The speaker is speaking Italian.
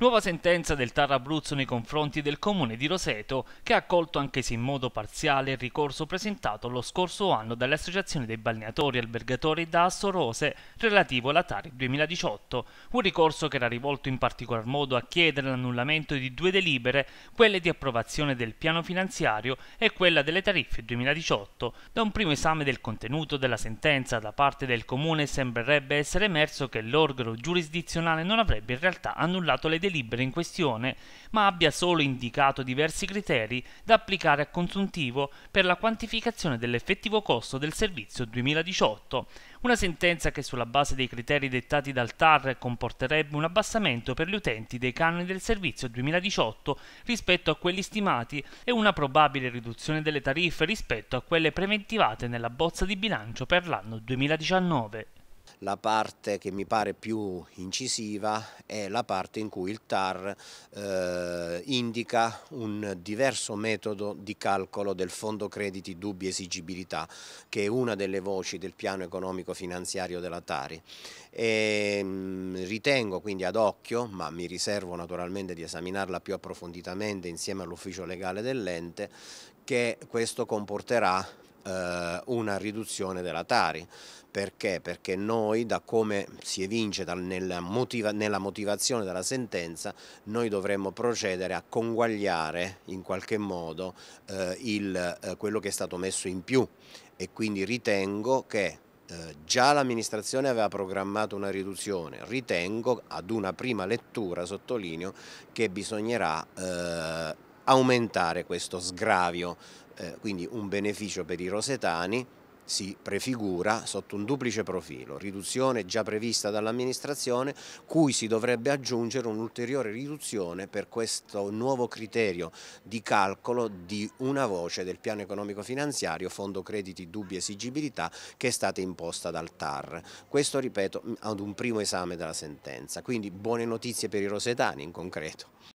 Nuova sentenza del Tar Abruzzo nei confronti del comune di Roseto che ha accolto anche se in modo parziale il ricorso presentato lo scorso anno dalle associazioni dei balneatori, albergatori da Astorose relativo alla Tarif 2018, un ricorso che era rivolto in particolar modo a chiedere l'annullamento di due delibere, quelle di approvazione del piano finanziario e quella delle tariffe 2018. Da un primo esame del contenuto della sentenza da parte del comune sembrerebbe essere emerso che l'organo giurisdizionale non avrebbe in realtà annullato le delibere libero in questione, ma abbia solo indicato diversi criteri da applicare a consuntivo per la quantificazione dell'effettivo costo del servizio 2018, una sentenza che sulla base dei criteri dettati dal TAR comporterebbe un abbassamento per gli utenti dei canoni del servizio 2018 rispetto a quelli stimati e una probabile riduzione delle tariffe rispetto a quelle preventivate nella bozza di bilancio per l'anno 2019 la parte che mi pare più incisiva è la parte in cui il TAR eh, indica un diverso metodo di calcolo del fondo crediti dubbi esigibilità che è una delle voci del piano economico finanziario della Tari. E, ehm, mh, ritengo quindi ad occhio, ma mi riservo naturalmente di esaminarla più approfonditamente insieme all'ufficio legale dell'ente, che questo comporterà eh, una riduzione della Tari. Perché? Perché noi, da come si evince dal, nella, motiva, nella, motivazione della sentenza, noi dovremmo procedere a conguagliare in qualche modo eh, il, eh, quello che è stato messo in più e quindi ritengo che eh, già l'amministrazione aveva programmato una riduzione, ritengo ad una prima lettura, sottolineo, che bisognerà eh, aumentare questo sgravio, eh, quindi un beneficio per i rosetani si prefigura sotto un duplice profilo, riduzione già prevista dall'amministrazione cui si dovrebbe aggiungere un'ulteriore riduzione per questo nuovo criterio di calcolo di una voce del piano economico finanziario, fondo crediti, dubbi esigibilità che è stata imposta dal TAR. Questo ripeto ad un primo esame della sentenza, quindi buone notizie per i rosetani in concreto.